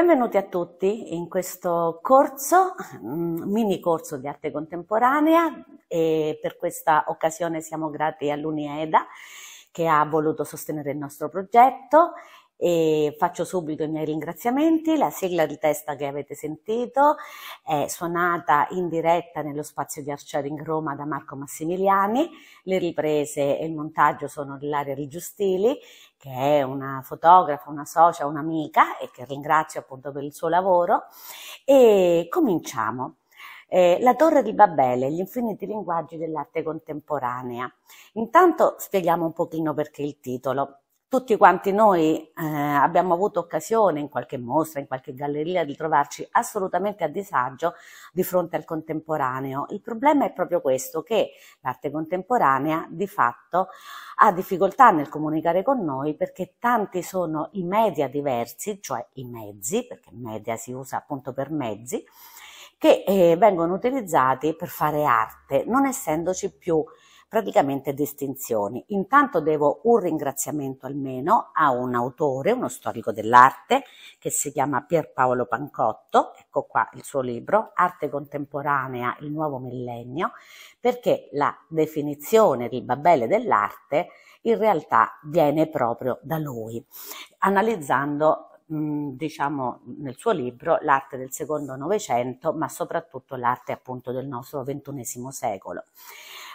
Benvenuti a tutti in questo corso, mm, mini corso di arte contemporanea e per questa occasione siamo grati all'UNIEDA che ha voluto sostenere il nostro progetto e faccio subito i miei ringraziamenti. La sigla di testa che avete sentito è suonata in diretta nello spazio di Archearing Roma da Marco Massimiliani. Le riprese e il montaggio sono dell'area di Giustili, che è una fotografa, una socia, un'amica e che ringrazio appunto per il suo lavoro. E cominciamo. Eh, la Torre di Babele, gli infiniti linguaggi dell'arte contemporanea. Intanto spieghiamo un pochino perché il titolo tutti quanti noi eh, abbiamo avuto occasione in qualche mostra, in qualche galleria di trovarci assolutamente a disagio di fronte al contemporaneo. Il problema è proprio questo, che l'arte contemporanea di fatto ha difficoltà nel comunicare con noi perché tanti sono i media diversi, cioè i mezzi, perché media si usa appunto per mezzi, che eh, vengono utilizzati per fare arte, non essendoci più praticamente distinzioni. Intanto devo un ringraziamento almeno a un autore, uno storico dell'arte, che si chiama Pierpaolo Pancotto, ecco qua il suo libro, Arte contemporanea, il nuovo millennio, perché la definizione di Babele dell'arte in realtà viene proprio da lui, analizzando diciamo nel suo libro l'arte del secondo novecento ma soprattutto l'arte appunto del nostro ventunesimo secolo.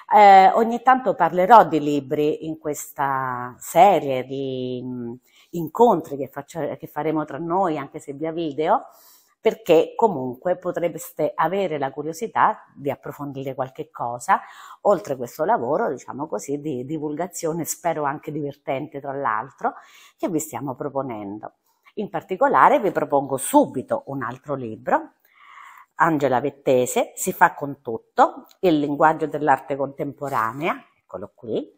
Eh, ogni tanto parlerò di libri in questa serie di mh, mm, incontri che, faccio, che faremo tra noi, anche se via video, perché comunque potreste avere la curiosità di approfondire qualche cosa, oltre a questo lavoro, diciamo così, di divulgazione, spero anche divertente tra l'altro, che vi stiamo proponendo. In particolare vi propongo subito un altro libro, Angela Vettese, Si fa con tutto, il linguaggio dell'arte contemporanea, eccolo qui,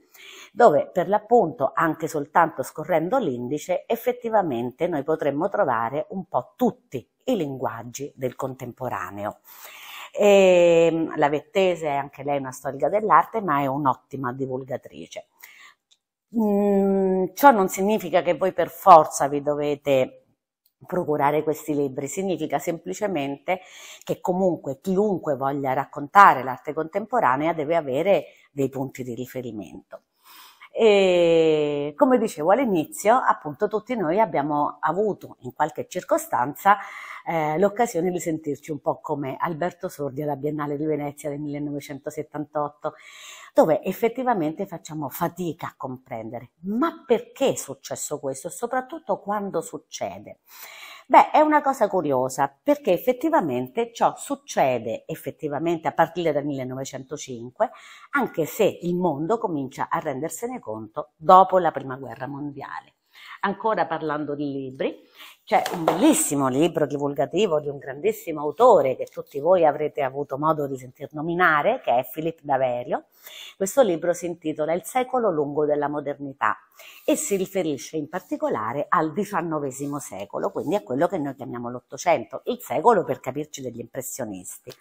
dove per l'appunto anche soltanto scorrendo l'indice effettivamente noi potremmo trovare un po' tutti i linguaggi del contemporaneo. E, ehm, la Vettese è anche lei una storica dell'arte ma è un'ottima divulgatrice. Mm, ciò non significa che voi per forza vi dovete procurare questi libri, significa semplicemente che comunque chiunque voglia raccontare l'arte contemporanea deve avere dei punti di riferimento. E come dicevo all'inizio, appunto tutti noi abbiamo avuto in qualche circostanza eh, l'occasione di sentirci un po' come Alberto Sordi alla Biennale di Venezia del 1978 dove effettivamente facciamo fatica a comprendere. Ma perché è successo questo? Soprattutto quando succede? Beh, è una cosa curiosa perché effettivamente ciò succede effettivamente a partire dal 1905, anche se il mondo comincia a rendersene conto dopo la Prima Guerra Mondiale. Ancora parlando di libri, c'è un bellissimo libro divulgativo di un grandissimo autore che tutti voi avrete avuto modo di sentir nominare, che è Philippe Daverio. Questo libro si intitola Il secolo lungo della modernità e si riferisce in particolare al XIX secolo, quindi a quello che noi chiamiamo l'Ottocento, il secolo per capirci degli impressionisti.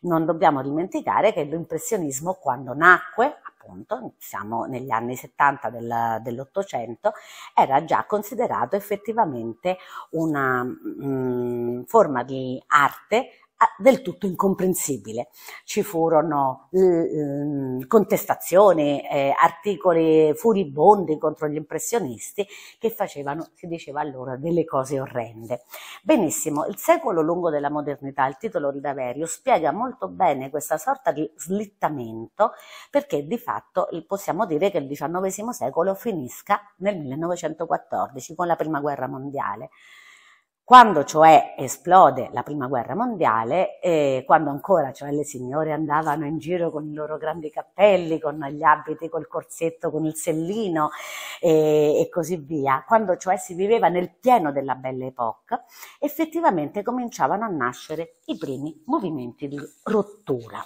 Non dobbiamo dimenticare che l'impressionismo quando nacque, appunto, siamo negli anni 70 del, dell'Ottocento, era già considerato effettivamente una mh, mm, forma di arte del tutto incomprensibile. Ci furono ehm, contestazioni, eh, articoli furibondi contro gli impressionisti che facevano, si diceva allora, delle cose orrende. Benissimo, il secolo lungo della modernità, il titolo di Daverio, spiega molto bene questa sorta di slittamento perché di fatto possiamo dire che il XIX secolo finisca nel 1914 con la Prima Guerra Mondiale. Quando cioè esplode la prima guerra mondiale, eh, quando ancora cioè, le signore andavano in giro con i loro grandi cappelli, con gli abiti, col corsetto, con il sellino eh, e così via, quando cioè si viveva nel pieno della Belle Époque, effettivamente cominciavano a nascere i primi movimenti di rottura.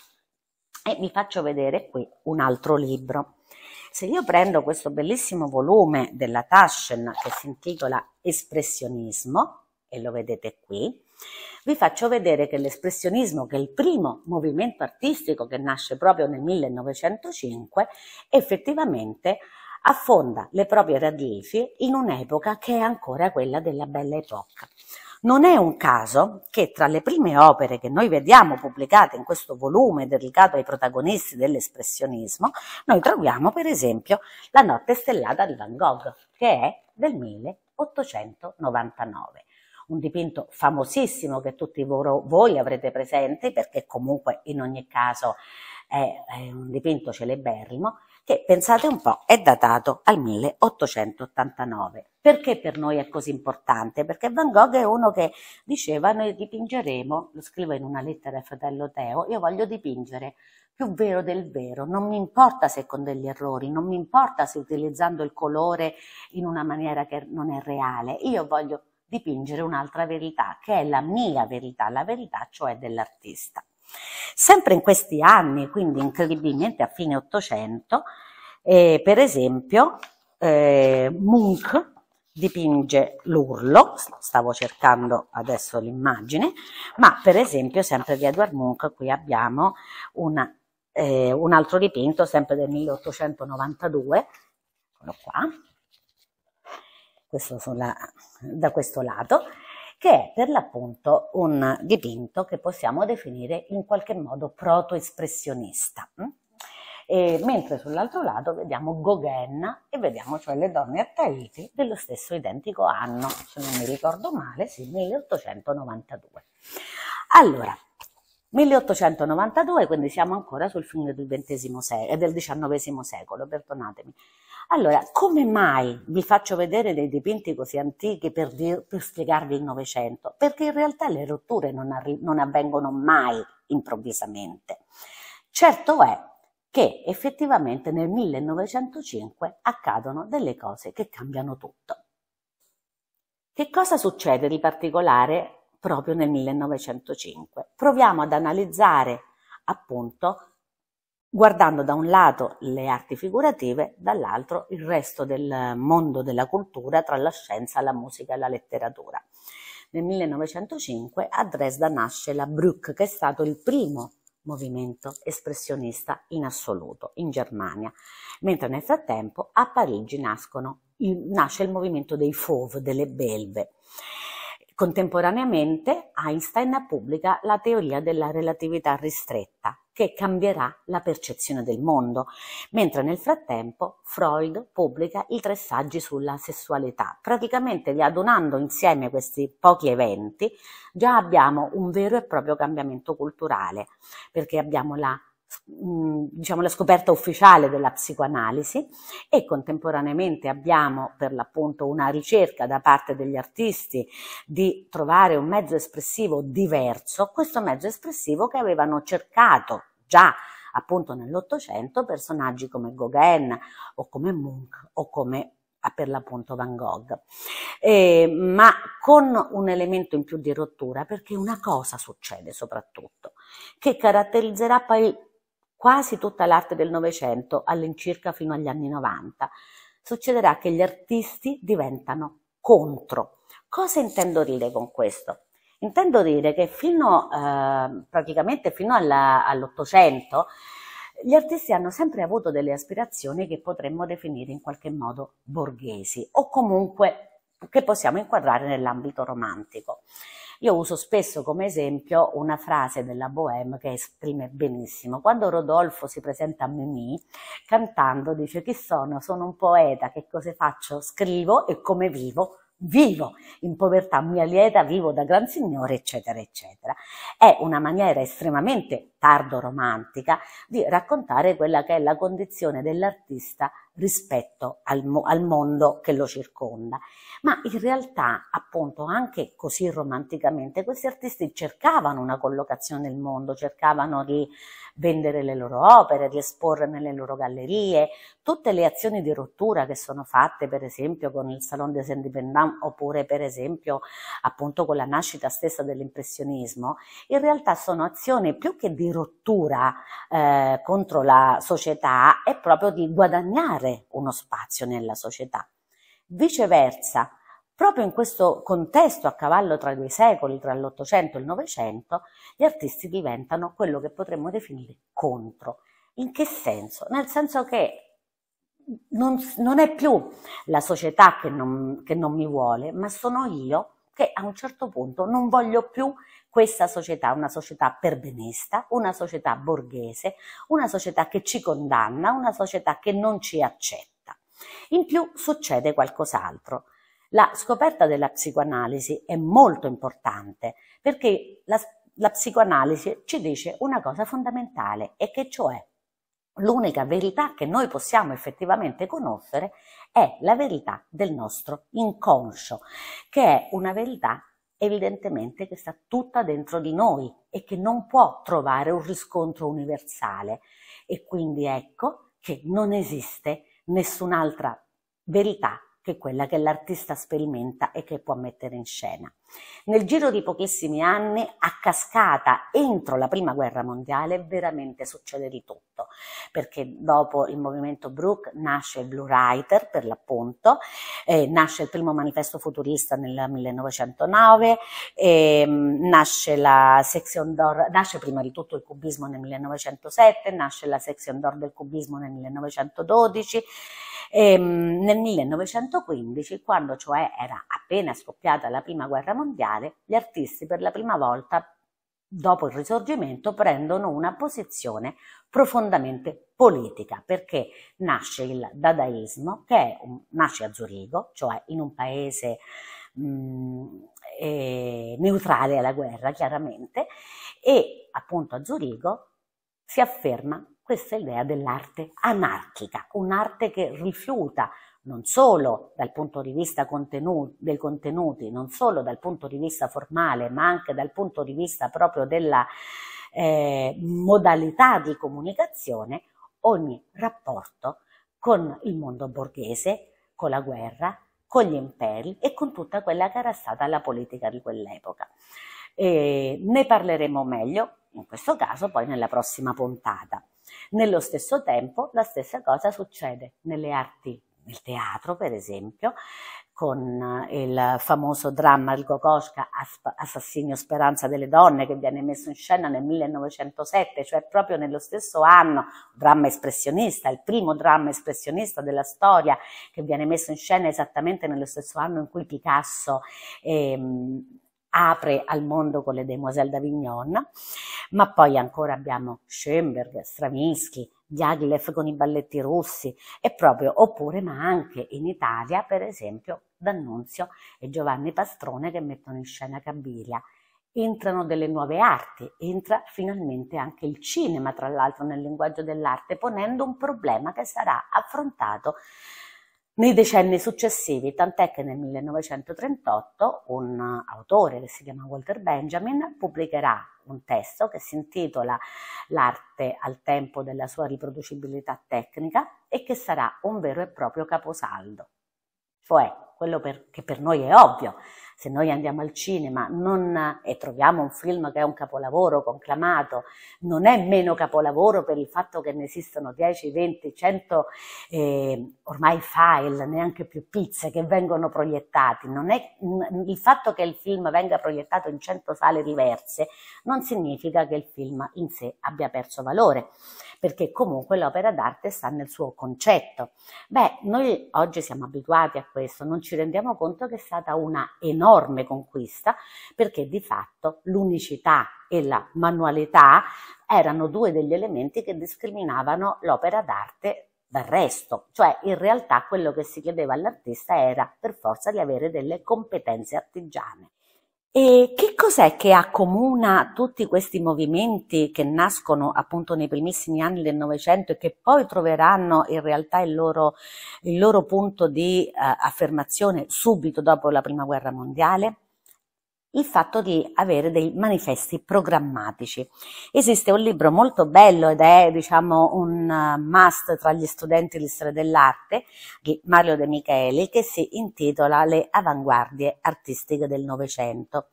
E vi faccio vedere qui un altro libro. Se io prendo questo bellissimo volume della Taschen che si intitola Espressionismo, e lo vedete qui, vi faccio vedere che l'espressionismo, che è il primo movimento artistico che nasce proprio nel 1905, effettivamente affonda le proprie radici in un'epoca che è ancora quella della Belle Époque. Non è un caso che tra le prime opere che noi vediamo pubblicate in questo volume dedicato ai protagonisti dell'espressionismo, noi troviamo per esempio La notte stellata di Van Gogh, che è del 1899 un dipinto famosissimo che tutti voi avrete presente perché comunque in ogni caso è, è un dipinto celeberrimo che pensate un po' è datato al 1889. Perché per noi è così importante? Perché Van Gogh è uno che diceva noi dipingeremo, lo scrivo in una lettera al fratello Teo, io voglio dipingere più vero del vero, non mi importa se con degli errori, non mi importa se utilizzando il colore in una maniera che non è reale, io voglio dipingere un'altra verità, che è la mia verità, la verità cioè dell'artista. Sempre in questi anni, quindi incredibilmente a fine Ottocento, eh, per esempio eh, Munch dipinge l'urlo, stavo cercando adesso l'immagine, ma per esempio sempre di Edward Munch qui abbiamo una, eh, un altro dipinto sempre del 1892, eccolo qua, questo sulla, da questo lato, che è per l'appunto un dipinto che possiamo definire in qualche modo proto-espressionista. E mentre sull'altro lato vediamo Gauguin e vediamo cioè le donne a Tahiti dello stesso identico anno, se non mi ricordo male, sì, 1892. Allora, 1892, quindi siamo ancora sul fine del, secolo, eh, del XIX secolo, perdonatemi. Allora, come mai vi faccio vedere dei dipinti così antichi per, dir, per spiegarvi il Novecento? Perché in realtà le rotture non, non avvengono mai improvvisamente. Certo è che effettivamente nel 1905 accadono delle cose che cambiano tutto. Che cosa succede di particolare proprio nel 1905. Proviamo ad analizzare appunto guardando da un lato le arti figurative, dall'altro il resto del mondo della cultura tra la scienza, la musica e la letteratura. Nel 1905 a Dresda nasce la Brück, che è stato il primo movimento espressionista in assoluto in Germania, mentre nel frattempo a Parigi nascono, nasce il movimento dei Fauve, delle Belve. Contemporaneamente Einstein pubblica la teoria della relatività ristretta, che cambierà la percezione del mondo, mentre nel frattempo Freud pubblica i tre saggi sulla sessualità. Praticamente adunando insieme questi pochi eventi, già abbiamo un vero e proprio cambiamento culturale, perché abbiamo la diciamo, la scoperta ufficiale della psicoanalisi e contemporaneamente abbiamo per l'appunto una ricerca da parte degli artisti di trovare un mezzo espressivo diverso, questo mezzo espressivo che avevano cercato già appunto nell'Ottocento personaggi come Gauguin o come Munch o come ah, per l'appunto Van Gogh, eh, ma con un elemento in più di rottura perché una cosa succede soprattutto, che caratterizzerà poi quasi tutta l'arte del Novecento all'incirca fino agli anni 90. Succederà che gli artisti diventano contro. Cosa intendo dire con questo? Intendo dire che fino, eh, praticamente fino all'Ottocento gli artisti hanno sempre avuto delle aspirazioni che potremmo definire in qualche modo borghesi o comunque che possiamo inquadrare nell'ambito romantico. Io uso spesso come esempio una frase della Bohème che esprime benissimo. Quando Rodolfo si presenta a Mimì cantando dice chi sono? Sono un poeta, che cosa faccio? Scrivo e come vivo? vivo in povertà, mia lieta, vivo da gran signore, eccetera, eccetera. È una maniera estremamente tardo romantica di raccontare quella che è la condizione dell'artista rispetto al, mo al, mondo che lo circonda. Ma in realtà, appunto, anche così romanticamente, questi artisti cercavano una collocazione nel mondo, cercavano di vendere le loro opere, di esporre nelle loro gallerie, tutte le azioni di rottura che sono fatte per esempio con il Salon des Indépendants oppure per esempio appunto con la nascita stessa dell'impressionismo, in realtà sono azioni più che di rottura eh, contro la società è proprio di guadagnare uno spazio nella società. Viceversa, proprio in questo contesto a cavallo tra i due secoli, tra l'Ottocento e il Novecento, gli artisti diventano quello che potremmo definire contro. In che senso? Nel senso che non, non, è più la società che non, che non mi vuole, ma sono io che a un certo punto non voglio più questa società, una società perbenista, una società borghese, una società che ci condanna, una società che non ci accetta. In più succede qualcos'altro. La scoperta della psicoanalisi è molto importante perché la, la psicoanalisi ci dice una cosa fondamentale e che cioè l'unica verità che noi possiamo effettivamente conoscere è la verità del nostro inconscio, che è una verità evidentemente che sta tutta dentro di noi e che non può trovare un riscontro universale. E quindi ecco che non esiste nessun'altra verità che quella che l'artista sperimenta e che può mettere in scena. Nel giro di pochissimi anni, a cascata entro la prima guerra mondiale, veramente succede di tutto, perché dopo il movimento Brooke nasce il Blue Writer, per l'appunto, eh, nasce il primo manifesto futurista nel 1909, eh, nasce la section d'or, nasce prima di tutto il cubismo nel 1907, nasce la section d'or del cubismo nel 1912, e, ehm, nel 1915, quando cioè era appena scoppiata la prima guerra mondiale, gli artisti per la prima volta dopo il risorgimento prendono una posizione profondamente politica perché nasce il dadaismo che un, nasce a Zurigo, cioè in un paese mh, mm, eh, neutrale alla guerra chiaramente e appunto a Zurigo si afferma questa idea dell'arte anarchica, un'arte che rifiuta non solo dal punto di vista contenuti, dei contenuti, non solo dal punto di vista formale, ma anche dal punto di vista proprio della eh, modalità di comunicazione, ogni rapporto con il mondo borghese, con la guerra, con gli imperi e con tutta quella che era stata la politica di quell'epoca. Eh, ne parleremo meglio, in questo caso, poi nella prossima puntata. Nello stesso tempo la stessa cosa succede nelle arti, nel teatro per esempio, con eh, il famoso dramma Il Gokoska, Assassinio Speranza delle Donne, che viene messo in scena nel 1907, cioè proprio nello stesso anno, dramma espressionista, il primo dramma espressionista della storia, che viene messo in scena esattamente nello stesso anno in cui Picasso ehm, apre al mondo con le Demoiselle d'Avignon, ma poi ancora abbiamo Schoenberg, Stravinsky, Diaghilev con i balletti russi e proprio, oppure ma anche in Italia, per esempio, D'Annunzio e Giovanni Pastrone che mettono in scena Cabiria. Entrano delle nuove arti, entra finalmente anche il cinema, tra l'altro, nel linguaggio dell'arte, ponendo un problema che sarà affrontato nei decenni successivi, tant'è che nel 1938 un autore che si chiama Walter Benjamin pubblicherà un testo che si intitola L'arte al tempo della sua riproducibilità tecnica e che sarà un vero e proprio caposaldo cioè quello per, che per noi è ovvio. Se noi andiamo al cinema non, e troviamo un film che è un capolavoro conclamato, non è meno capolavoro per il fatto che ne esistono 10, 20, 100 eh, ormai file, neanche più pizze che vengono proiettati. È, il fatto che il film venga proiettato in 100 sale diverse non significa che il film in sé abbia perso valore perché comunque l'opera d'arte sta nel suo concetto. Beh, noi oggi siamo abituati a questo, non ci rendiamo conto che è stata una enorme conquista perché di fatto l'unicità e la manualità erano due degli elementi che discriminavano l'opera d'arte dal resto, cioè in realtà quello che si chiedeva all'artista era per forza di avere delle competenze artigiane. E che cos'è che accomuna tutti questi movimenti che nascono appunto nei primissimi anni del Novecento e che poi troveranno in realtà il loro, il loro punto di eh, affermazione subito dopo la Prima Guerra Mondiale? il fatto di avere dei manifesti programmatici. Esiste un libro molto bello ed è diciamo un must tra gli studenti di storia dell'arte di Mario De Micheli che si intitola Le avanguardie artistiche del Novecento.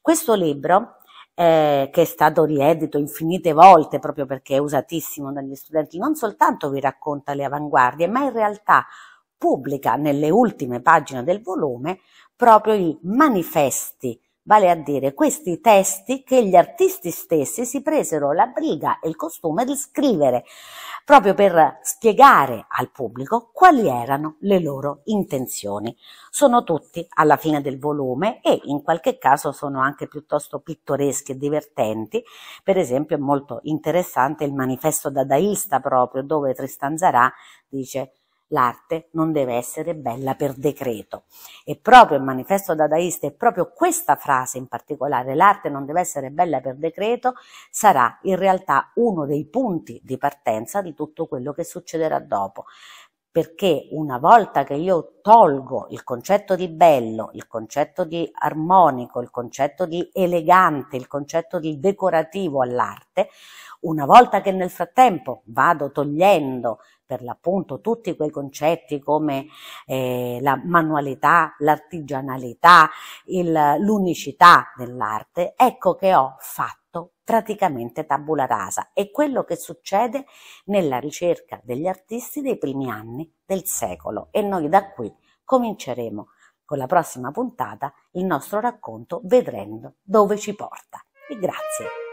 Questo libro eh, che è stato riedito infinite volte proprio perché è usatissimo dagli studenti, non soltanto vi racconta le avanguardie, ma in realtà pubblica nelle ultime pagine del volume proprio i manifesti vale a dire questi testi che gli artisti stessi si presero la briga e il costume di scrivere, proprio per spiegare al pubblico quali erano le loro intenzioni. Sono tutti alla fine del volume e in qualche caso sono anche piuttosto pittoreschi e divertenti, per esempio è molto interessante il manifesto dadaista proprio dove Tristan Zarà dice l'arte non deve essere bella per decreto. E proprio il manifesto dadaista e proprio questa frase in particolare, l'arte non deve essere bella per decreto, sarà in realtà uno dei punti di partenza di tutto quello che succederà dopo. Perché una volta che io tolgo il concetto di bello, il concetto di armonico, il concetto di elegante, il concetto di decorativo all'arte, una volta che nel frattempo vado togliendo per l'appunto tutti quei concetti come eh, la manualità, l'artigianalità, l'unicità dell'arte, ecco che ho fatto praticamente tabula rasa. È quello che succede nella ricerca degli artisti dei primi anni del secolo e noi da qui cominceremo con la prossima puntata il nostro racconto vedrendo dove ci porta. E grazie.